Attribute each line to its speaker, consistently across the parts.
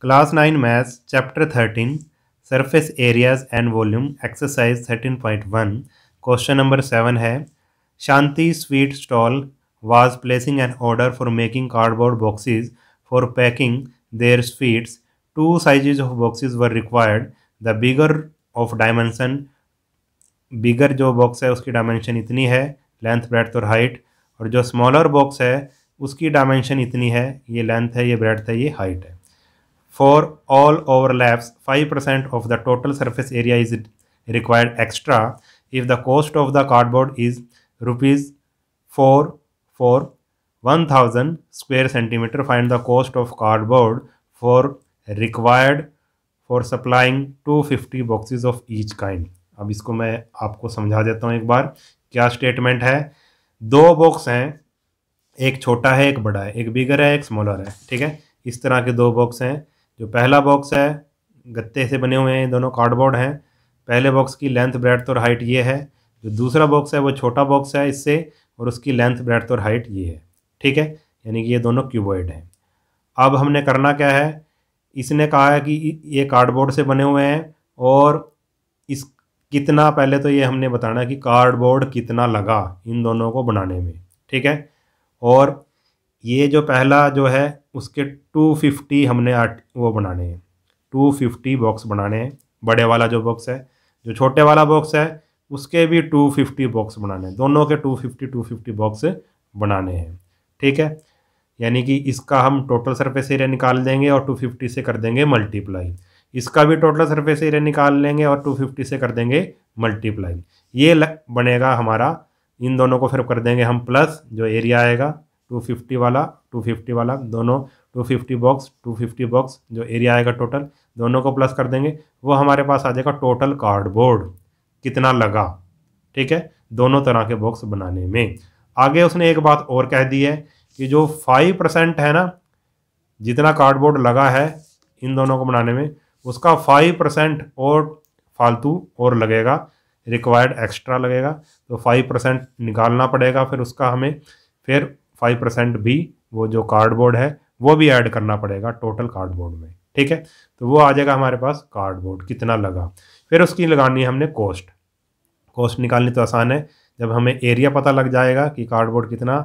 Speaker 1: Class nine maths chapter thirteen surface areas and volume exercise thirteen point one question number seven है Shanti sweet stall was placing an order for making cardboard boxes for packing their sweets two sizes of boxes were required the bigger of dimension bigger जो box है उसकी dimension इतनी है length breadth और height और जो smaller box है उसकी डायमेंशन इतनी है ये लेंथ है ये ब्रेथ है ये हाइट है for all overlaps 5% of the total surface area is required extra if the cost of the cardboard is rupees 4 for 1000 square centimeter find the cost of cardboard for required for supplying 250 boxes of each kind अब इसको मैं आपको समझा देता हूँ एक बार क्या statement है दो बॉक्स हैं एक छोटा है एक बड़ा है एक बिगर है एक स्मॉलर है ठीक है इस तरह के दो बॉक्स हैं जो पहला बॉक्स है गत्ते से बने हुए हैं दोनों कार्डबोर्ड हैं पहले बॉक्स की लेंथ ब्रेड और हाइट ये है जो दूसरा बॉक्स है वो छोटा बॉक्स है इससे और उसकी लेंथ ब्रेड और हाइट ये है ठीक है यानी कि ये दोनों क्यूबॉइड हैं अब हमने करना क्या है इसने कहा है कि ये कार्डबोर्ड से बने हुए हैं और इस कितना पहले तो ये हमने बताना कि कार्डबोर्ड कितना लगा इन दोनों को बनाने में ठीक है और ये जो पहला जो है उसके टू फिफ्टी हमने आठ वो बनाने हैं टू फिफ्टी बॉक्स बनाने हैं बड़े वाला जो बॉक्स है जो छोटे वाला बॉक्स है उसके भी टू फिफ्टी बॉक्स बनाने हैं दोनों के two fifty two fifty box बनाने हैं ठीक है यानी कि इसका हम टोटल सरफेस एरिया निकाल देंगे और टू फिफ्टी से कर देंगे मल्टीप्लाई इसका भी टोटल सरफेस एरिया निकाल लेंगे और टू फिफ्टी से कर देंगे मल्टीप्लाई ये बनेगा हमारा इन दोनों को फिर कर देंगे हम प्लस जो एरिया आएगा 250 वाला 250 वाला दोनों 250 बॉक्स 250 बॉक्स जो एरिया आएगा टोटल दोनों को प्लस कर देंगे वो हमारे पास आ जाएगा टोटल कार्डबोर्ड कितना लगा ठीक है दोनों तरह के बॉक्स बनाने में आगे उसने एक बात और कह दी है कि जो फाइव परसेंट है ना जितना कार्डबोर्ड लगा है इन दोनों को बनाने में उसका फाइव परसेंट और फालतू और लगेगा रिक्वायर्ड एक्स्ट्रा लगेगा तो फाइव परसेंट निकालना पड़ेगा फिर उसका हमें फिर फाइव परसेंट भी वो जो कार्डबोर्ड है वो भी ऐड करना पड़ेगा टोटल कार्डबोर्ड में ठीक है तो वो आ जाएगा हमारे पास कार्डबोर्ड कितना लगा फिर उसकी लगानी है हमने कॉस्ट कॉस्ट निकालनी तो आसान है जब हमें एरिया पता लग जाएगा कि कार्डबोर्ड कितना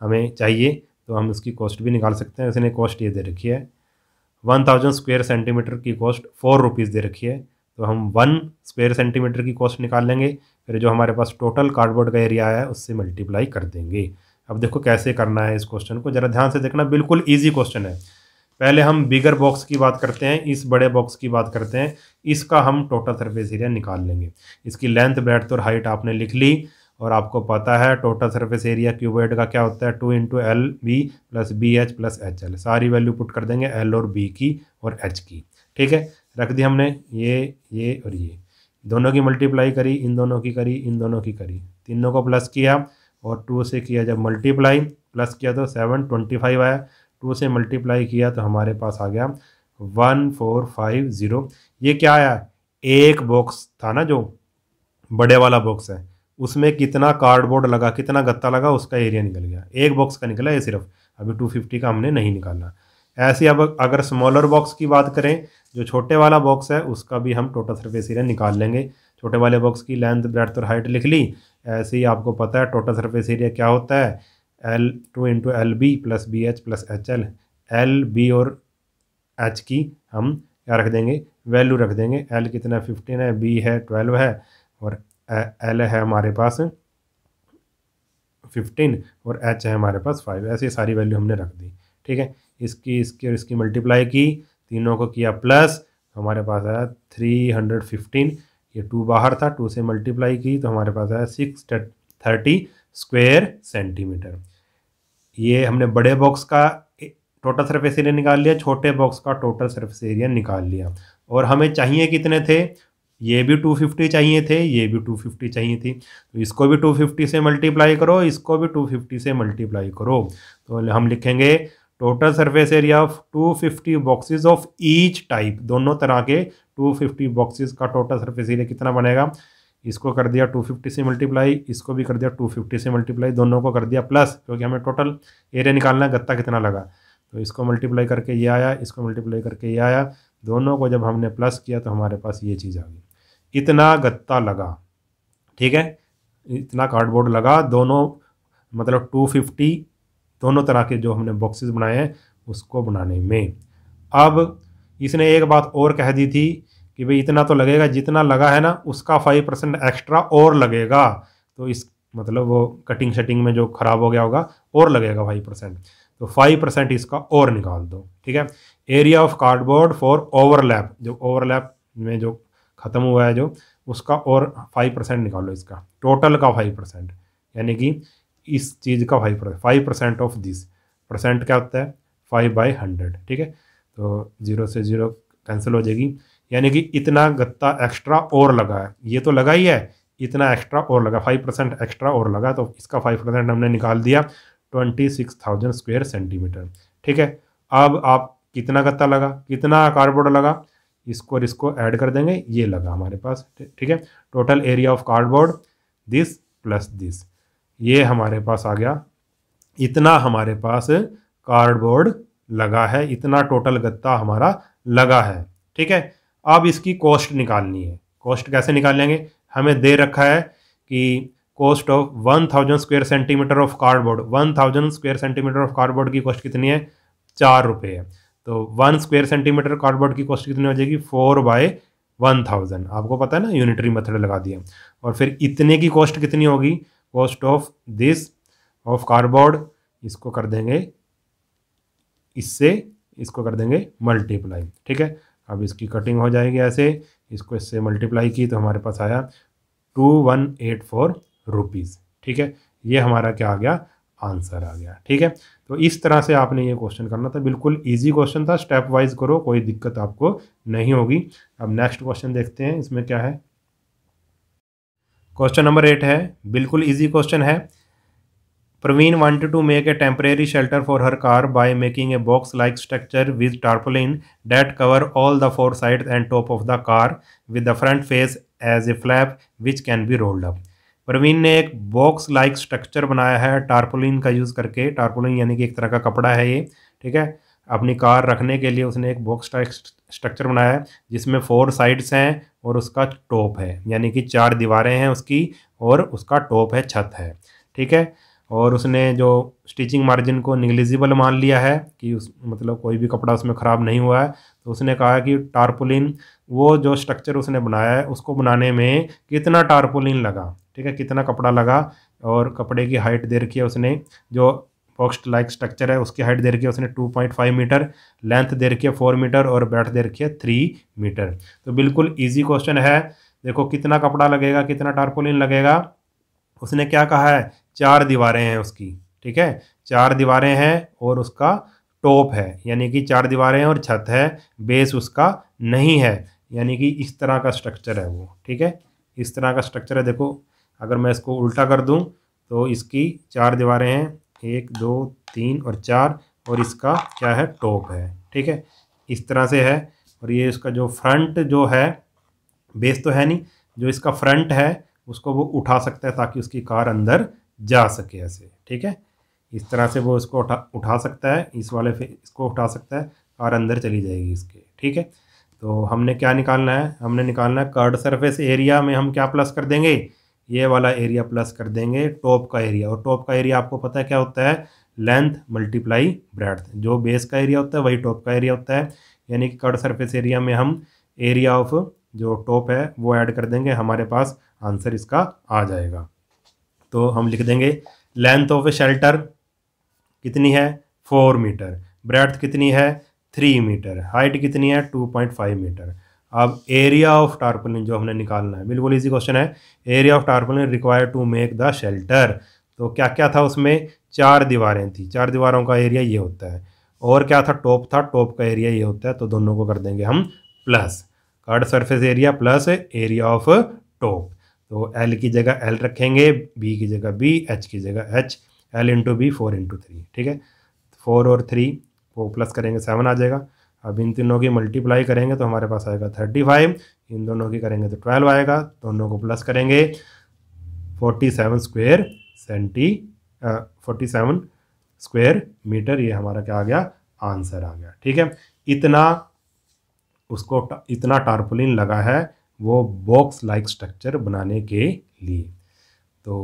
Speaker 1: हमें चाहिए तो हम उसकी कॉस्ट भी निकाल सकते हैं इसने कॉस्ट ये दे रखी है वन थाउजेंड स्क्वेयर सेंटीमीटर की कॉस्ट फोर रुपीज़ दे रखी है तो हम वन स्क्वेयर सेंटीमीटर की कॉस्ट निकाल लेंगे फिर जो हमारे पास टोटल कार्डबोर्ड का एरिया आया है उससे मल्टीप्लाई कर देंगे अब देखो कैसे करना है इस क्वेश्चन को ज़रा ध्यान से देखना बिल्कुल ईजी क्वेश्चन है पहले हम बिगर बॉक्स की बात करते हैं इस बड़े बॉक्स की बात करते हैं इसका हम टोटल सरफेस एरिया निकाल लेंगे इसकी लेंथ ब्रेथ और हाइट आपने लिख ली और आपको पता है टोटल सरफेस एरिया क्यूबॉइड का क्या होता है two into L B plus B H plus H L सारी वैल्यू पुट कर देंगे एल और बी की और एच की ठीक है रख दी हमने ये ये और ये दोनों की मल्टीप्लाई करी इन दोनों की करी इन दोनों की करी तीनों को प्लस किया और टू से किया जब मल्टीप्लाई प्लस किया तो सेवन ट्वेंटी फाइव आया टू से मल्टीप्लाई किया तो हमारे पास आ गया वन फोर फाइव ज़ीरो ये क्या आया एक बॉक्स था ना जो बड़े वाला बॉक्स है उसमें कितना कार्डबोर्ड लगा कितना गत्ता लगा उसका एरिया निकल गया एक बॉक्स का निकला ये सिर्फ अभी टू फिफ्टी का हमने नहीं निकाला ऐसे अब अगर स्मॉलर बॉक्स की बात करें जो छोटे वाला बॉक्स है उसका भी हम टोटल सर्फेस एरिया निकाल लेंगे छोटे वाले बॉक्स की लेंथ ब्रेथ और हाइट लिख ली ऐसे ही आपको पता है टोटल सरफेस एरिया क्या होता है L two into L B plus B H plus H L L B और एच की हम क्या रख देंगे वैल्यू रख देंगे एल कितना फिफ्टीन है बी है ट्वेल्व है और एल है हमारे पास फिफ्टीन और एच है हमारे पास फाइव ऐसी सारी वैल्यू हमने रख दी ठीक है इसकी इसकी और इसकी मल्टीप्लाई की तीनों को किया प्लस हमारे पास आया थ्री हंड्रेड फिफ्टीन ये टू बाहर था टू से मल्टीप्लाई की तो हमारे पास आया सिक्स थर्टी स्क्वेयर सेंटीमीटर ये हमने बड़े बॉक्स का टोटल सरफेस एरिया निकाल लिया छोटे बॉक्स का टोटल सरफेस एरिया निकाल लिया और हमें चाहिए कितने थे ये भी 250 चाहिए थे ये भी 250 चाहिए थी तो इसको भी 250 से मल्टीप्लाई करो इसको भी 250 से मल्टीप्लाई करो तो हम लिखेंगे total surface area of 250 boxes of each type दोनों तरह के टू फिफ्टी बॉक्सेज का टोटल सर्फेस एरिया कितना बनेगा इसको कर दिया 250 से मल्टीप्लाई इसको भी कर दिया 250 से मल्टीप्लाई दोनों को कर दिया प्लस क्योंकि हमें टोटल एरिया निकालना है गत्ता कितना लगा तो इसको मल्टीप्लाई करके ये आया इसको मल्टीप्लाई करके ये आया दोनों को जब हमने प्लस किया तो हमारे पास ये चीज़ आ गई इतना गत्ता लगा ठीक है इतना कार्डबोर्ड लगा दोनों मतलब फिफ्टी दोनों तरह के जो हमने बॉक्सेस बनाए हैं उसको बनाने में अब इसने एक बात और कह दी थी कि भाई इतना तो लगेगा जितना लगा है ना उसका फाइव परसेंट एक्स्ट्रा और लगेगा तो इस मतलब वो कटिंग शटिंग में जो ख़राब हो गया होगा और लगेगा फाइव परसेंट तो फाइव परसेंट इसका और निकाल दो ठीक है area of cardboard for overlap जो ओवरलैप में जो ख़त्म हुआ है जो उसका और फाइव परसेंट निकालो इसका टोटल का फाइव परसेंट यानी कि इस चीज़ का five percent five percent of this percent क्या होता है फाइव बाई हंड्रेड ठीक है तो ज़ीरो से ज़ीरो कैंसिल हो जाएगी यानी कि इतना गत्ता एक्स्ट्रा और लगा है ये तो लगा ही है इतना एक्स्ट्रा और लगा फाइव परसेंट एक्स्ट्रा और लगा तो इसका फाइव परसेंट हमने निकाल दिया twenty six thousand square centimetre ठीक है अब आप कितना गत्ता लगा कितना कार्डबोर्ड लगा इसको और इसको ऐड कर देंगे ये लगा हमारे पास ठीक है total area of cardboard this plus this ये हमारे पास आ गया इतना हमारे पास कार्डबोर्ड लगा है इतना टोटल गत्ता हमारा लगा है ठीक है अब इसकी कॉस्ट निकालनी है कॉस्ट कैसे निकाल लेंगे हमें दे रखा है कि cost of one thousand square centimetre of cardboard one thousand square centimetre of cardboard की कॉस्ट कितनी है चार रुपये है तो वन स्क्वेयर सेंटीमीटर कार्डबोर्ड की कॉस्ट कितनी हो जाएगी फोर बाय वन थाउजेंड आपको पता है ना यूनिटरी मेथड लगा दिया और फिर इतने की कॉस्ट कितनी होगी cost of this of cardboard इसको कर देंगे इससे इसको कर देंगे मल्टीप्लाई ठीक है अब इसकी कटिंग हो जाएगी ऐसे इसको इससे मल्टीप्लाई की तो हमारे पास आया two one eight four rupees ठीक है ये हमारा क्या आ गया आंसर आ गया ठीक है तो इस तरह से आपने ये क्वेश्चन करना था बिल्कुल इजी क्वेश्चन था स्टेप वाइज करो कोई दिक्कत आपको नहीं होगी अब नेक्स्ट क्वेश्चन देखते हैं इसमें क्या है क्वेश्चन नंबर एट है बिल्कुल इजी क्वेश्चन है Praveen wanted to make a temporary shelter for her car by making a box-like structure with tarpaulin that cover all the four sides and top of the car with the front face as a flap which can be rolled up. Praveen ने एक box like structure बनाया है tarpaulin का use करके tarpaulin यानी कि एक तरह का कपड़ा है ये ठीक है अपनी कार रखने के लिए उसने एक बॉक्स टाइप स्ट्रक्चर बनाया है जिसमें फोर साइड्स हैं और उसका टॉप है यानी कि चार दीवारें हैं उसकी और उसका टॉप है छत है ठीक है और उसने जो स्टिचिंग मार्जिन को निगलिजिबल मान लिया है कि उस मतलब कोई भी कपड़ा उसमें ख़राब नहीं हुआ है तो उसने कहा है कि टारपोलिन वो जो स्ट्रक्चर उसने बनाया है उसको बनाने में कितना टारपोलिन लगा ठीक है कितना कपड़ा लगा और कपड़े की हाइट दे रखी है उसने जो बॉक्स लाइक स्ट्रक्चर है उसकी हाइट दे रखी है उसने टू मीटर लेंथ दे रखी है फोर मीटर और बेर्थ दे रखी है थ्री मीटर तो बिल्कुल ईजी क्वेश्चन है देखो कितना कपड़ा लगेगा कितना टारपोलिन लगेगा उसने क्या कहा है चार दीवारें हैं उसकी ठीक है चार दीवारें हैं और उसका टॉप है यानी कि चार दीवारें हैं और छत है बेस उसका नहीं है यानी कि इस तरह का स्ट्रक्चर है वो ठीक है इस तरह का स्ट्रक्चर है देखो अगर मैं इसको उल्टा कर दूं तो इसकी चार दीवारें हैं एक दो तीन और चार और इसका क्या है टॉप है ठीक है इस तरह से है और ये इसका जो फ्रंट जो है बेस तो है नहीं जो इसका फ्रंट है उसको वो उठा सकता है ताकि उसकी कार अंदर जा सके ऐसे ठीक है इस तरह से वो इसको उठा उठा सकता है इस वाले फिर इसको उठा सकता है कार अंदर चली जाएगी इसके ठीक है तो हमने क्या निकालना है हमने निकालना है कर्ड सरफेस एरिया में हम क्या प्लस कर देंगे ये वाला एरिया प्लस कर देंगे टॉप का एरिया और टॉप का एरिया आपको पता है क्या होता है लेंथ मल्टीप्लाई ब्रेड जो बेस का एरिया होता है वही टॉप का एरिया होता है यानी कि कर्ड सरफेस एरिया में हम एरिया ऑफ जो टॉप है वो ऐड कर देंगे हमारे पास आंसर इसका आ जाएगा तो हम लिख देंगे लेंथ ऑफ ए शेल्टर कितनी है फोर मीटर ब्रेथ कितनी है थ्री मीटर हाइट कितनी है टू पॉइंट फाइव मीटर अब एरिया ऑफ टारपोलिन जो हमने निकालना है बिल्कुल इजी क्वेश्चन है area of tarpaulin require to make the shelter तो क्या क्या था उसमें चार दीवारें थी चार दीवारों का एरिया ये होता है और क्या था टॉप था टॉप का एरिया ये होता है तो दोनों को कर देंगे हम plus curved surface area plus area of top तो एल की जगह एल रखेंगे बी की जगह बी एच की जगह H L into B four into three ठीक है फोर और थ्री वो प्लस करेंगे सेवन आ जाएगा अब इन तीनों की मल्टीप्लाई करेंगे तो हमारे पास आएगा थर्टी फाइव इन दोनों की करेंगे तो ट्वेल्व आएगा दोनों को प्लस करेंगे forty seven square centi forty seven square metre ये हमारा क्या आ गया आंसर आ गया ठीक है इतना उसको इतना टारपोलिन लगा है वो बॉक्स लाइक स्ट्रक्चर बनाने के लिए तो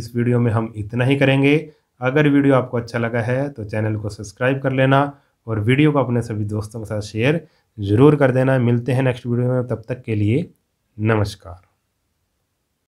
Speaker 1: इस वीडियो में हम इतना ही करेंगे अगर वीडियो आपको अच्छा लगा है तो चैनल को सब्सक्राइब कर लेना और वीडियो को अपने सभी दोस्तों के साथ शेयर ज़रूर कर देना मिलते हैं नेक्स्ट वीडियो में तब तक के लिए नमस्कार